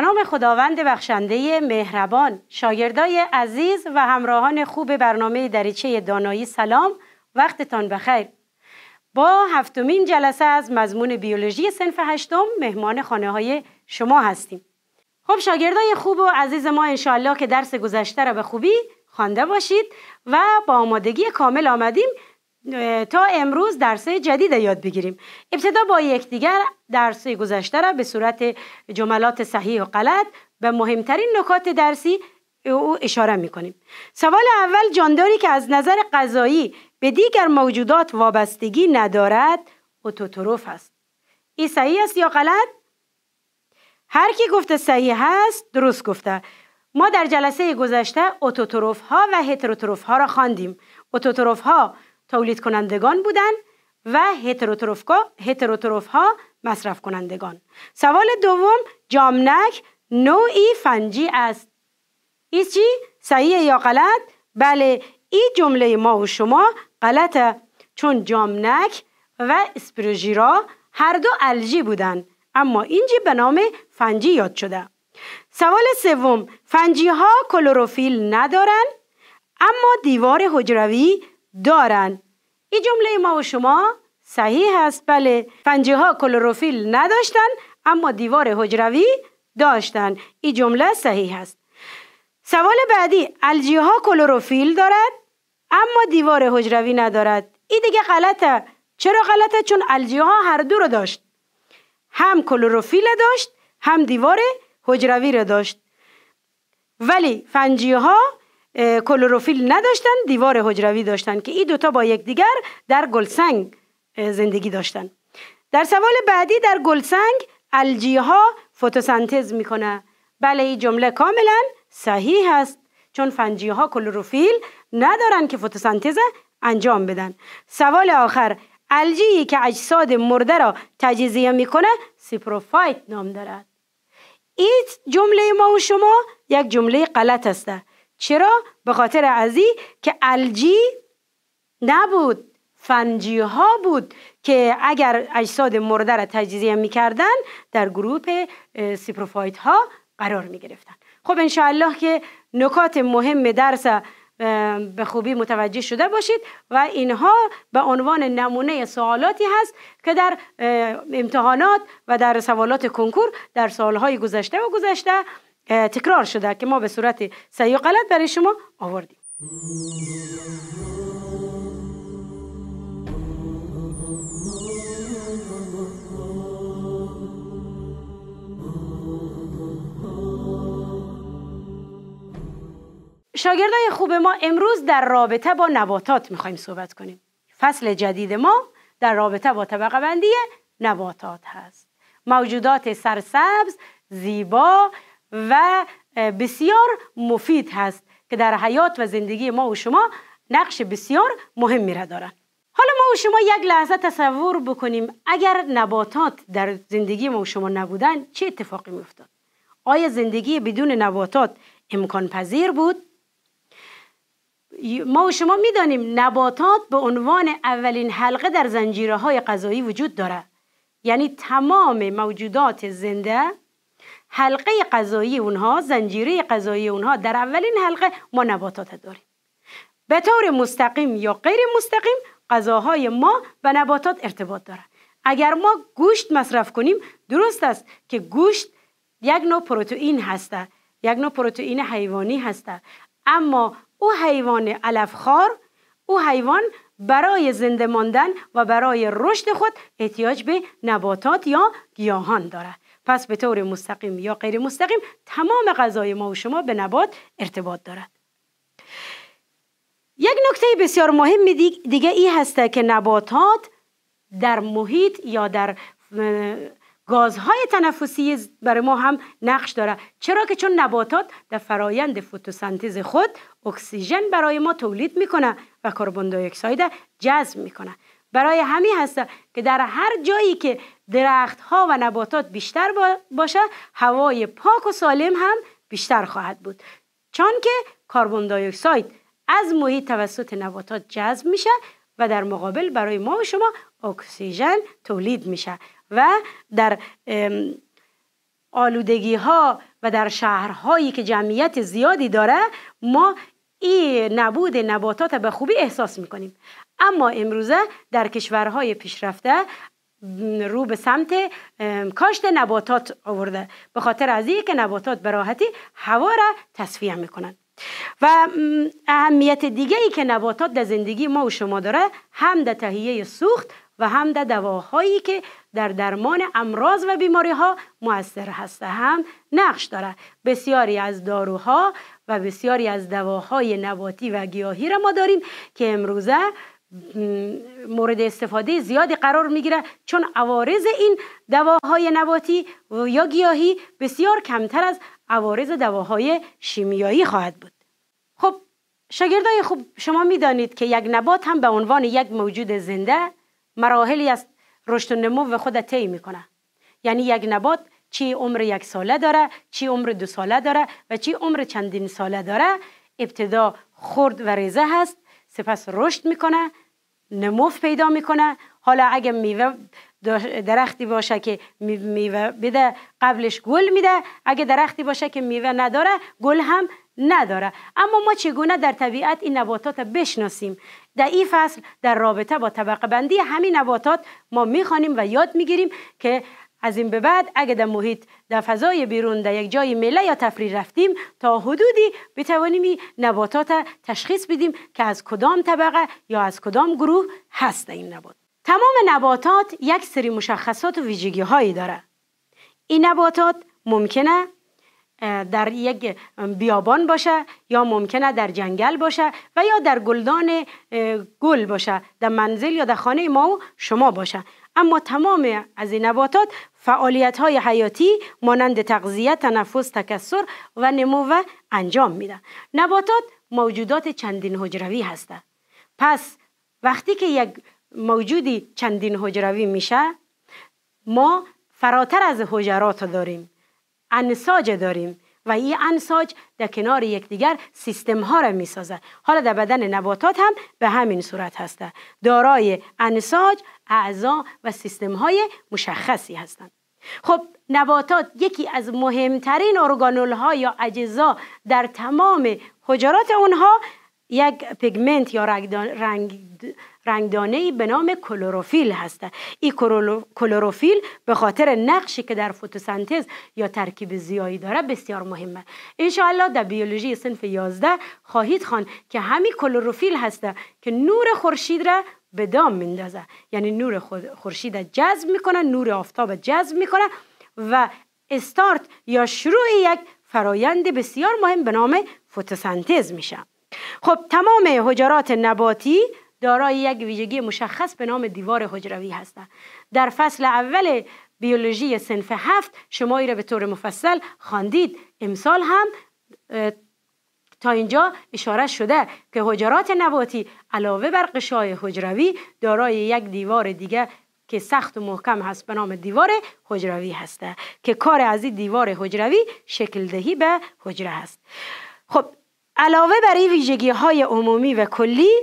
نام خداوند بخشنده مهربان شاگردای عزیز و همراهان خوب برنامه دریچه دانایی سلام وقتتان بخیر با هفتمین جلسه از مضمون بیولوژی سنف هشتم مهمان خانه های شما هستیم خب شاگردای خوب و عزیز ما انشاءالله که درس گذشته را به خوبی خوانده باشید و با آمادگی کامل آمدیم تا امروز درس جدید یاد بگیریم ابتدا با یکدیگر درس گذشته را به صورت جملات صحیح و غلط به مهمترین نکات درسی او اشاره می سوال اول جانداری که از نظر قضایی به دیگر موجودات وابستگی ندارد اوتوتروف است. این صحیح است یا غلط؟ هر کی گفته صحیح هست درست گفته. ما در جلسه گذشته اوتوتروف ها و هتروتروف ها را خواندیم. اوتوتروف ها تولید کنندگان بودند و هتروتروف ها مصرف کنندگان سوال دوم جامنک نوعی فنجی است ایس چی؟ صحیح یا غلط؟ بله این جمله ما و شما غلطه چون جامنک و اسپروژیرا هر دو الژی بودن اما اینجی به نام فنجی یاد شده سوال سوم فنجی ها کلوروفیل ندارن اما دیوار حجروی دارن. این جمله ما و شما صحیح است بله پنجه ها کلروفیل نداشتن اما دیوار حجروی داشتن این جمله صحیح است سوال بعدی الژی ها کلروفیل دارد اما دیوار حجروی ندارد این دیگه غلطه چرا غلطه چون الژی ها هر دو رو داشت هم کلروفیل داشت هم دیوار حجروی رو داشت ولی فنجی ها کلوروفیل نداشتن دیوار حجروی داشتن که این دوتا با یکدیگر در گلسنگ زندگی داشتن در سوال بعدی در گلسنگ الجیه ها فتوسنتز میکنه بله این جمله کاملا صحیح است چون فنجیه ها کلوروفیل ندارن که فتوسنتز انجام بدن سوال آخر الجیی که اجساد مرده را تجزیه میکنه سیپروفایت نام دارد این جمله ما و شما یک جمله غلط است چرا؟ به خاطر ازی که الجی نبود فنجی ها بود که اگر اجساد مرده را تجزیه کردن در گروه سیپروفایت ها قرار می گرفتن خب انشاءالله که نکات مهم درس به خوبی متوجه شده باشید و اینها به عنوان نمونه سوالاتی هست که در امتحانات و در سوالات کنکور در سالهای گذشته و گذشته تکرار شده که ما به صورت صحیح و غلط برای شما آوردیم شاگردای خوب ما امروز در رابطه با نباتات میخوایم صحبت کنیم فصل جدید ما در رابطه با طبقه بندی نباتات هست موجودات سرسبز زیبا و بسیار مفید هست که در حیات و زندگی ما و شما نقش بسیار مهم را داره حالا ما و شما یک لحظه تصور بکنیم اگر نباتات در زندگی ما و شما نبودن چه اتفاقی میافتاد آیا زندگی بدون نباتات امکان پذیر بود ما و شما میدانیم نباتات به عنوان اولین حلقه در زنجیره های غذایی وجود داره یعنی تمام موجودات زنده حلقه قضایی اونها زنجیره غذایی اونها در اولین حلقه ما نباتات داریم به طور مستقیم یا غیر مستقیم غذاهای ما به نباتات ارتباط داره اگر ما گوشت مصرف کنیم درست است که گوشت یک نوع پروتئین هسته یک نوع پروتئین حیوانی هسته اما او حیوان علفخوار او حیوان برای زنده ماندن و برای رشد خود احتیاج به نباتات یا گیاهان دارد پس به طور مستقیم یا غیر مستقیم تمام غذای ما و شما به نبات ارتباط دارد یک نکته بسیار مهم دیگه ای هست که نباتات در محیط یا در گازهای تنفسی برای ما هم نقش داره چرا که چون نباتات در فرایند فتوسنتز خود اکسیژن برای ما تولید میکنه و کربن دی جذب میکنه برای همین هست که در هر جایی که درخت ها و نباتات بیشتر باشه هوای پاک و سالم هم بیشتر خواهد بود چون که کاربون دایوکساید از محیط توسط نباتات جذب میشه و در مقابل برای ما و شما اکسیژن تولید میشه و در آلودگی ها و در شهرهایی که جمعیت زیادی داره ما این نبود نباتات به خوبی احساس میکنیم اما امروزه در کشورهای پیشرفته رو به سمت کاشت نباتات آورده به خاطر از که نباتات به راحتی هوا را تصفیه میکنن و اهمیت دیگه ای که نباتات در زندگی ما و شما داره هم در تهیه سوخت و هم در دواهایی که در درمان امراض و بیماری ها موثر هسته هم نقش داره بسیاری از داروها و بسیاری از دواهای نباتی و گیاهی را ما داریم که امروزه مورد استفاده زیادی قرار میگیره چون عوارض این دواهای نباتی یا گیاهی بسیار کمتر از عوارض دواهای شیمیایی خواهد بود خب شاگردای خوب شما میدانید که یک نبات هم به عنوان یک موجود زنده مراحلی از رشد و نمو خود طی میکنه یعنی یک نبات چی عمر یک ساله داره چی عمر دو ساله داره و چی عمر چندین ساله داره ابتدا خرد و ریزه هست سپس رشد میکنه نموف پیدا میکنه حالا اگه میوه درختی باشه که میوه بده قبلش گل میده اگه درختی باشه که میوه نداره گل هم نداره اما ما چگونه در طبیعت این نباتات بشناسیم در این فصل در رابطه با طبقه بندی همین نباتات ما میخوانیم و یاد میگیریم که از این به بعد اگه در محیط در فضای بیرون در یک جای میله یا تفریح رفتیم تا حدودی بتوانیم نباتات تشخیص بدیم که از کدام طبقه یا از کدام گروه هست این نبات تمام نباتات یک سری مشخصات و ویژگی هایی داره این نباتات ممکنه در یک بیابان باشه یا ممکنه در جنگل باشه و یا در گلدان گل باشه در منزل یا در خانه ما و شما باشه اما تمام از این نباتات فعالیت های حیاتی مانند تغذیه، تنفس، تکسر و نمو انجام میده. نباتات موجودات چندین حجروی هستند پس وقتی که یک موجودی چندین حجروی میشه ما فراتر از حجرات داریم انساج داریم و این انساج در کنار یکدیگر سیستم ها را می سازد حالا در بدن نباتات هم به همین صورت هسته دارای انساج اعضا و سیستم های مشخصی هستند خب نباتات یکی از مهمترین ارگانول ها یا اجزا در تمام حجرات اونها یک پیگمنت یا رنگ, رنگدانه به نام کلوروفیل هسته این کلوروفیل به خاطر نقشی که در فتوسنتز یا ترکیب زیایی داره بسیار مهمه الله در بیولوژی صنف 11 خواهید خوان که همین کلوروفیل هسته که نور خورشید را به دام میندازه یعنی نور خورشید جذب میکنه نور آفتاب جذب میکنه و استارت یا شروع یک فرایند بسیار مهم به نام فتوسنتز میشه خب تمام حجرات نباتی دارای یک ویژگی مشخص به نام دیوار حجروی هستند در فصل اول بیولوژی سنف هفت شما ای را به طور مفصل خواندید امسال هم تا اینجا اشاره شده که حجرات نباتی علاوه بر قشای حجروی دارای یک دیوار دیگه که سخت و محکم هست به نام دیوار حجروی هسته که کار از این دیوار حجروی شکل دهی به حجره هست خب علاوه بر این ویژگی های عمومی و کلی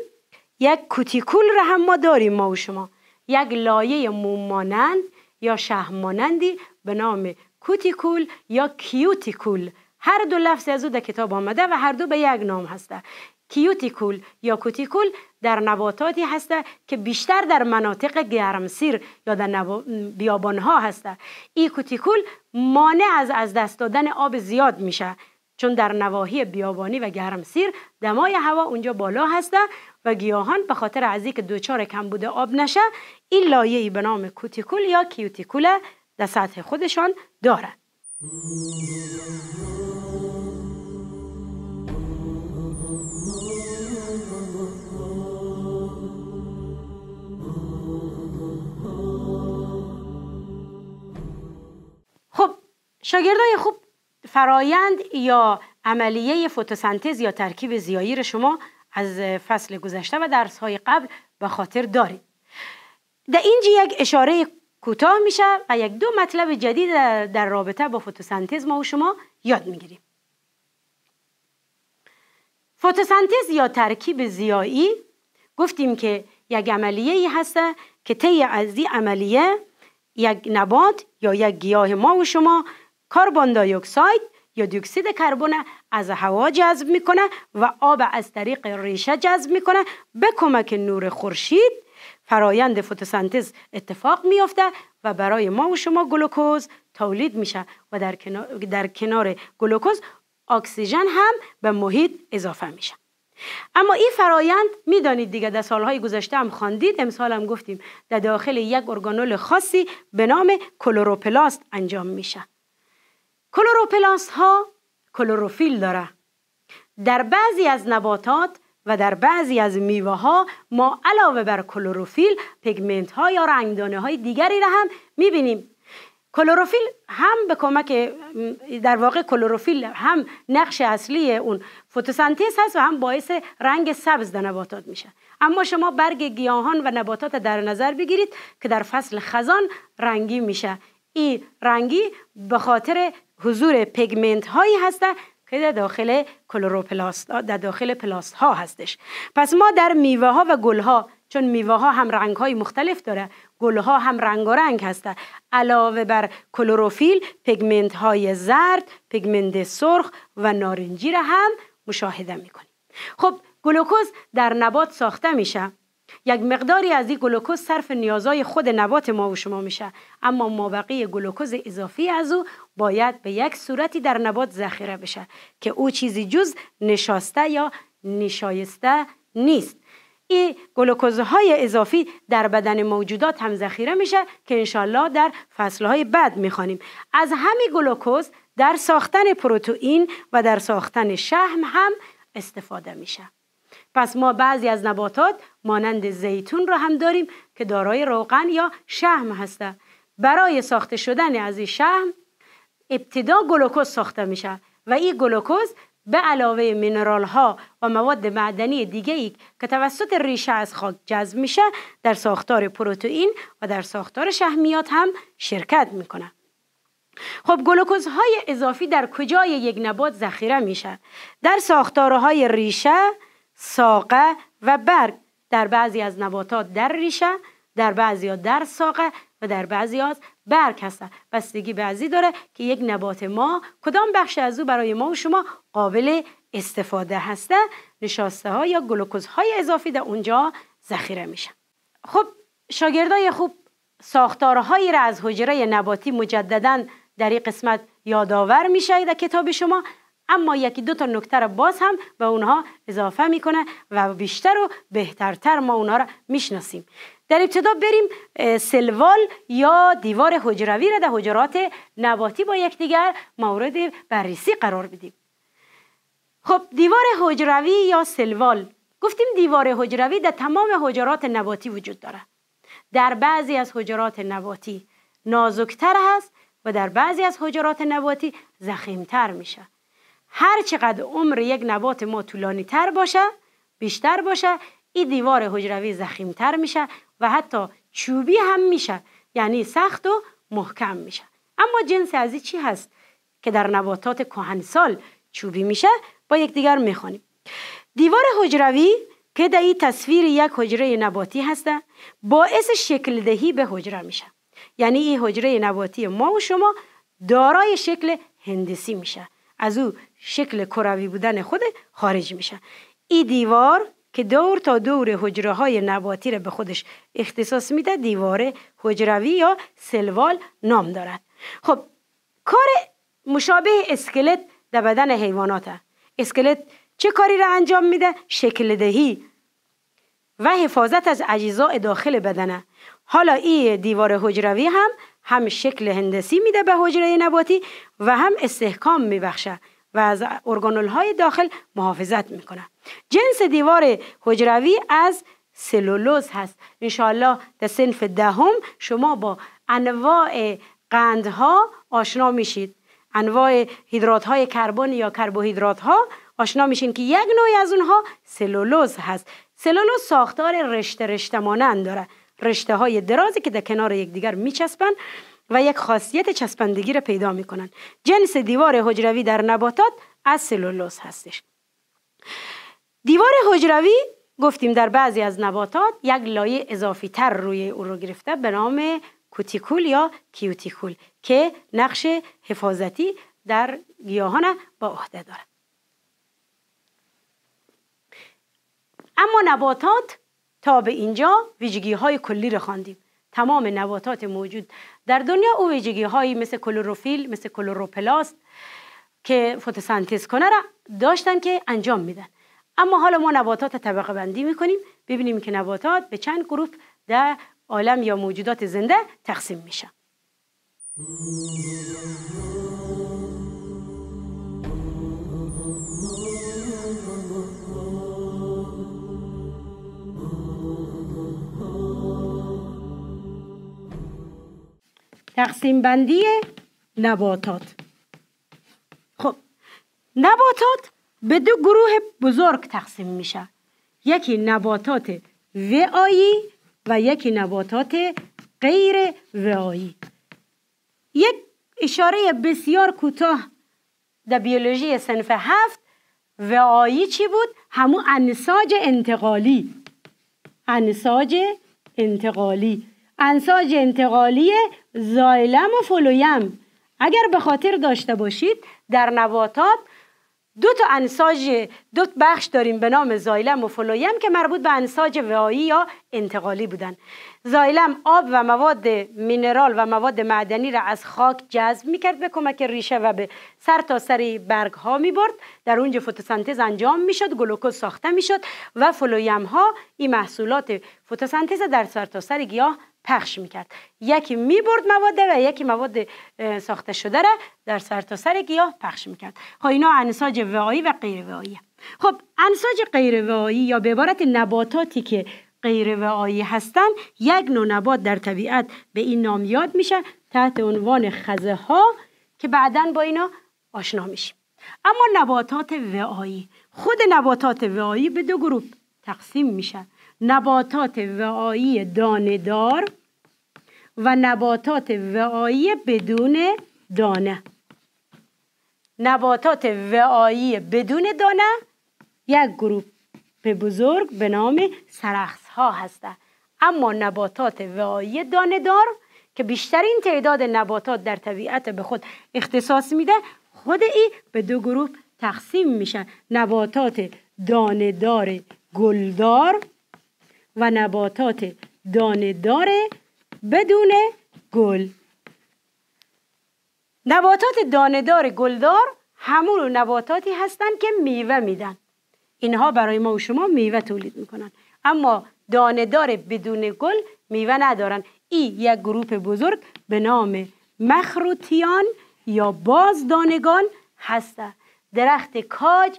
یک کوتیکول را هم ما داریم ما و شما یک لایه مومانند یا شهمانندی به نام کوتیکول یا کیوتیکول هر دو لفظ از او در کتاب آمده و هر دو به یک نام هسته کیوتیکول یا کوتیکول در نباتاتی هسته که بیشتر در مناطق گرمسیر یا در نبا... بیابانها هسته این کوتیکول مانع از از دست دادن آب زیاد میشه چون در نواحی بیابانی و گرمسیر دمای هوا اونجا بالا هسته و گیاهان به خاطر از اینکه دوچار کم بوده آب نشه این لایه به نام کوتیکول یا کیوتیکول در سطح خودشان دارند خب شاگردای خوب فرایند یا عملیه فتوسنتز یا ترکیب زیایی رو شما از فصل گذشته و درس قبل به خاطر دارید در اینجا یک اشاره کوتاه میشه و یک دو مطلب جدید در رابطه با فتوسنتز ما و شما یاد میگیریم فتوسنتز یا ترکیب زیایی گفتیم که یک عملیه ای هست که طی از این عملیه یک نبات یا یک گیاه ما و شما کارباندایوکساید یا دیوکسید کربن از هوا جذب میکنه و آب از طریق ریشه جذب میکنه به کمک نور خورشید فرایند فتوسنتز اتفاق میافته و برای ما و شما گلوکوز تولید میشه و در کنار, در کنار گلوکوز اکسیژن هم به محیط اضافه میشه اما این فرایند میدانید دیگه در سالهای گذشته هم خواندید امسال هم گفتیم در داخل یک ارگانول خاصی به نام کلوروپلاست انجام میشه کلوروپلاست ها کلوروفیل داره در بعضی از نباتات و در بعضی از میوه ها ما علاوه بر کلوروفیل پیگمنت ها یا رنگدانه های دیگری را هم میبینیم کلوروفیل هم به کمک در واقع کلوروفیل هم نقش اصلی اون فتوسنتز هست و هم باعث رنگ سبز در نباتات میشه اما شما برگ گیاهان و نباتات در نظر بگیرید که در فصل خزان رنگی میشه این رنگی به خاطر حضور پیگمنت هایی هسته که در داخل کلروپلاست در داخل پلاست ها هستش پس ما در میوه ها و گل ها چون میوه ها هم رنگ های مختلف داره گل ها هم رنگ و رنگ هستن علاوه بر کلروفیل پیگمنت های زرد پیگمنت سرخ و نارنجی را هم مشاهده میکنیم خب گلوکوز در نبات ساخته میشه یک مقداری از این گلوکوز صرف نیازهای خود نبات ما و شما میشه اما مابقی گلوکوز اضافی از او باید به یک صورتی در نبات ذخیره بشه که او چیزی جز نشاسته یا نشایسته نیست این گلوکوزهای اضافی در بدن موجودات هم ذخیره میشه که انشالله در فصلهای بعد میخوانیم از همین گلوکوز در ساختن پروتئین و در ساختن شهم هم استفاده میشه پس ما بعضی از نباتات مانند زیتون را هم داریم که دارای روغن یا شهم هسته. برای ساخته شدن از این شهم ابتدا گلوکوز ساخته میشه و این گلوکوز به علاوه مینرال ها و مواد معدنی دیگه ای که توسط ریشه از خاک جذب میشه در ساختار پروتئین و در ساختار شهمیات هم شرکت میکنه خب گلوکوز های اضافی در کجای یک نبات ذخیره میشه در ساختارهای ریشه ساقه و برگ در بعضی از نباتات در ریشه در بعضی ها در ساقه و در بعضی از برگ هستن بستگی بعضی داره که یک نبات ما کدام بخش از او برای ما و شما قابل استفاده هسته نشاسته ها یا گلوکوز های اضافی در اونجا ذخیره میشن خب شاگردای خوب ساختارهایی را از حجره نباتی مجددا در این قسمت یادآور میشه در کتاب شما اما یکی دو تا نکته را باز هم به اونها اضافه میکنه و بیشتر و بهترتر ما اونها رو میشناسیم در ابتدا بریم سلوال یا دیوار حجروی را در حجرات نباتی با یکدیگر مورد بررسی قرار بدیم خب دیوار حجروی یا سلوال گفتیم دیوار حجروی در تمام حجرات نباتی وجود داره در بعضی از حجرات نباتی نازکتر هست و در بعضی از حجرات نباتی زخیمتر میشه هر چقدر عمر یک نبات ما طولانی تر باشه بیشتر باشه این دیوار حجروی زخیم تر میشه و حتی چوبی هم میشه یعنی سخت و محکم میشه اما جنس از چی هست که در نباتات کهنسال چوبی میشه با یکدیگر میخوانیم دیوار حجروی که در این تصویر یک حجره نباتی هسته باعث شکل دهی به حجره میشه یعنی این حجره نباتی ما و شما دارای شکل هندسی میشه از او شکل کروی بودن خود خارج میشه این دیوار که دور تا دور حجره های نباتی را به خودش اختصاص میده دیوار حجروی یا سلوال نام دارد خب کار مشابه اسکلت در بدن حیوانات اسکلت چه کاری را انجام میده شکل دهی و حفاظت از اجزاء داخل بدنه حالا این دیوار حجروی هم هم شکل هندسی میده به حجره نباتی و هم استحکام میبخشه و از ارگانول های داخل محافظت میکنه جنس دیوار حجروی از سلولوز هست انشاءالله در سنف دهم شما با انواع قندها آشنا میشید انواع هیدرات های کربن یا کربوهیدرات ها آشنا میشین که یک نوعی از اونها سلولوز هست سلولوز ساختار رشته رشته مانند داره رشته های درازی که در کنار یکدیگر میچسبند و یک خاصیت چسبندگی را پیدا میکنند جنس دیوار حجروی در نباتات از هستش دیوار حجروی گفتیم در بعضی از نباتات یک لایه اضافی تر روی او رو گرفته به نام کوتیکول یا کیوتیکول که نقش حفاظتی در گیاهان با عهده دارد اما نباتات تا به اینجا ویژگی های کلی رو خواندیم تمام نباتات موجود در دنیا او ویژگی هایی مثل کلوروفیل مثل کلوروپلاست که فتوسنتز کنه را داشتن که انجام میدن اما حالا ما نباتات طبقه بندی میکنیم ببینیم که نباتات به چند گروه در عالم یا موجودات زنده تقسیم میشن تقسیم بندی نباتات خب نباتات به دو گروه بزرگ تقسیم میشه یکی نباتات وعایی و یکی نباتات غیر وعایی یک اشاره بسیار کوتاه در بیولوژی سنف هفت وعایی چی بود؟ همون انساج انتقالی انساج انتقالی انساج انتقالی زایلم و فلویم اگر به خاطر داشته باشید در نباتات دو تا انساج دو بخش داریم به نام زایلم و فلویم که مربوط به انساج وایی یا انتقالی بودن زایلم آب و مواد مینرال و مواد معدنی را از خاک جذب میکرد به کمک ریشه و به سر تا سر برگ ها میبرد در اونجا فتوسنتز انجام میشد گلوکوز ساخته میشد و فلویم ها این محصولات فتوسنتز در سر تا سر گیاه پخش میکرد یکی میبرد مواد و یکی مواد ساخته شده را در سرتاسر سر گیاه پخش میکرد خب اینا انساج وعایی و غیر وعایی خب انساج غیر وعایی یا به عبارت نباتاتی که غیر وعایی هستند یک نوع نبات در طبیعت به این نام یاد میشه تحت عنوان خزه ها که بعدا با اینا آشنا میشیم اما نباتات وعایی خود نباتات وعایی به دو گروه تقسیم میشن نباتات وعایی دار و نباتات وعایی بدون دانه نباتات وعایی بدون دانه یک گروه بزرگ به نام سرخص ها هستند اما نباتات وعایی دانه دار که بیشترین تعداد نباتات در طبیعت به خود اختصاص میده خود ای به دو گروه تقسیم میشن نباتات دار گلدار و نباتات دار بدون گل نباتات دانهدار گلدار همون نباتاتی هستند که میوه میدن اینها برای ما و شما میوه تولید میکنن اما دانهدار بدون گل میوه ندارن ای یک گروه بزرگ به نام مخروطیان یا بازدانگان هست. درخت کاج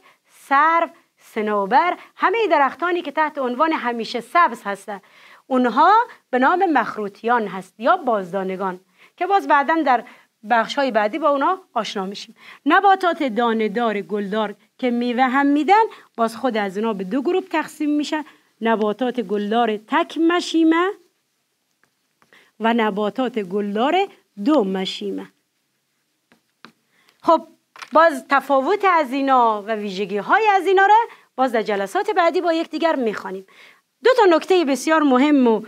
سرو سنوبر همه درختانی که تحت عنوان همیشه سبز هستند اونها به نام مخروطیان هست یا بازدانگان که باز بعدا در بخش های بعدی با اونا آشنا میشیم نباتات دار گلدار که میوه هم میدن باز خود از اونا به دو گروه تقسیم میشن نباتات گلدار تک مشیمه و نباتات گلدار دو مشیمه خب باز تفاوت از اینا و ویژگی های از اینا را باز در جلسات بعدی با یکدیگر میخوانیم دو تا نکته بسیار مهم و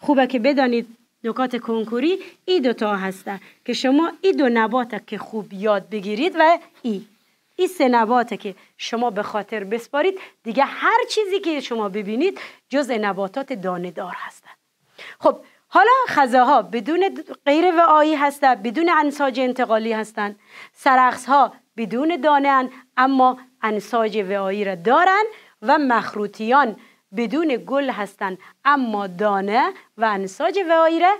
خوبه که بدانید نکات کنکوری ای دو تا هسته که شما ای دو نبات که خوب یاد بگیرید و ای این سه نباته که شما به خاطر بسپارید دیگه هر چیزی که شما ببینید جز نباتات دار هستند خب حالا خزه ها بدون غیر وعایی هستند بدون انساج انتقالی هستند سرخص ها بدون دانه اما انساج وعایی را دارن و مخروطیان بدون گل هستند اما دانه و انساج وایره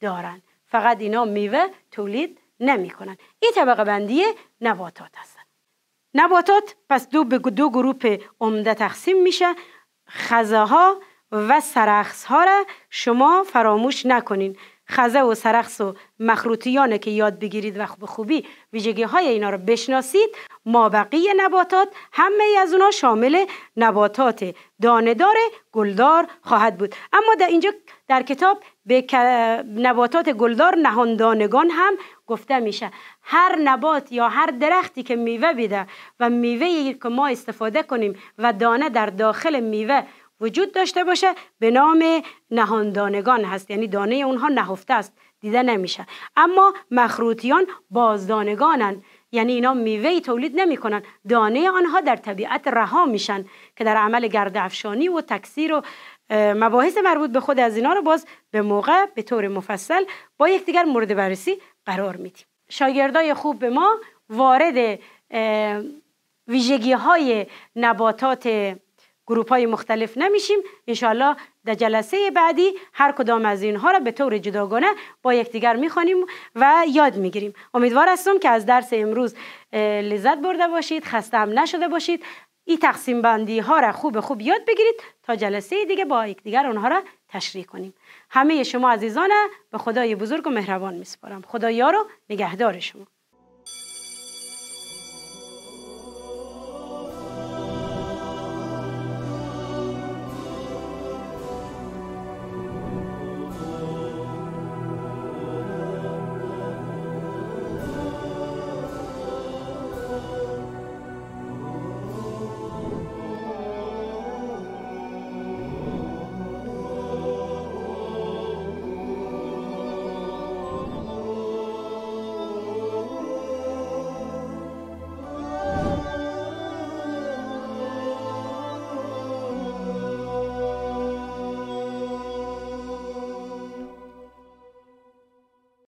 دارند فقط اینا میوه تولید نمی کنند. این طبقه بندی نباتات هستند. نباتات پس دو به دو گروه عمده تقسیم میشه خزه ها و سرخص ها را شما فراموش نکنین خزه و سرخص و مخروطیانه که یاد بگیرید و به خوبی ویژگی های اینا رو بشناسید مابقی نباتات همه از اونا شامل نباتات داندار گلدار خواهد بود اما در اینجا در کتاب به نباتات گلدار نهاندانگان هم گفته میشه هر نبات یا هر درختی که میوه بیده و میوه که ما استفاده کنیم و دانه در داخل میوه وجود داشته باشه به نام نهاندانگان هست یعنی دانه اونها نهفته است دیده نمیشه اما مخروطیان بازدانگانن یعنی اینا میوه تولید نمیکنن دانه آنها در طبیعت رها میشن که در عمل گرد افشانی و تکثیر و مباحث مربوط به خود از اینا رو باز به موقع به طور مفصل با یکدیگر مورد بررسی قرار میدیم شاگردای خوب به ما وارد ویژگی های نباتات گروپ های مختلف نمیشیم انشاءالله در جلسه بعدی هر کدام از اینها را به طور جداگانه با یکدیگر میخوانیم و یاد میگیریم امیدوار هستم که از درس امروز لذت برده باشید خسته هم نشده باشید این تقسیم بندی ها را خوب خوب یاد بگیرید تا جلسه دیگه با یکدیگر اونها را تشریح کنیم همه شما عزیزان به خدای بزرگ و مهربان میسپارم خدایا رو نگهدار شما